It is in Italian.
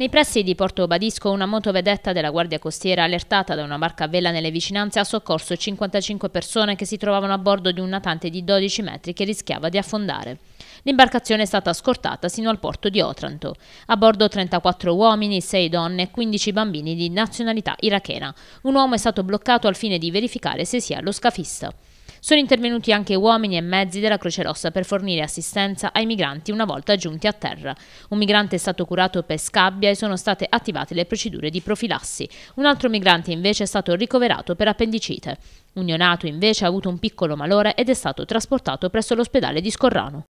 Nei pressi di Porto Badisco una motovedetta della Guardia Costiera allertata da una barca a vela nelle vicinanze ha soccorso 55 persone che si trovavano a bordo di un natante di 12 metri che rischiava di affondare. L'imbarcazione è stata scortata sino al porto di Otranto. A bordo 34 uomini, 6 donne e 15 bambini di nazionalità irachena. Un uomo è stato bloccato al fine di verificare se sia lo scafista. Sono intervenuti anche uomini e mezzi della Croce Rossa per fornire assistenza ai migranti una volta giunti a terra. Un migrante è stato curato per scabbia e sono state attivate le procedure di profilassi. Un altro migrante invece è stato ricoverato per appendicite. Un neonato invece ha avuto un piccolo malore ed è stato trasportato presso l'ospedale di Scorrano.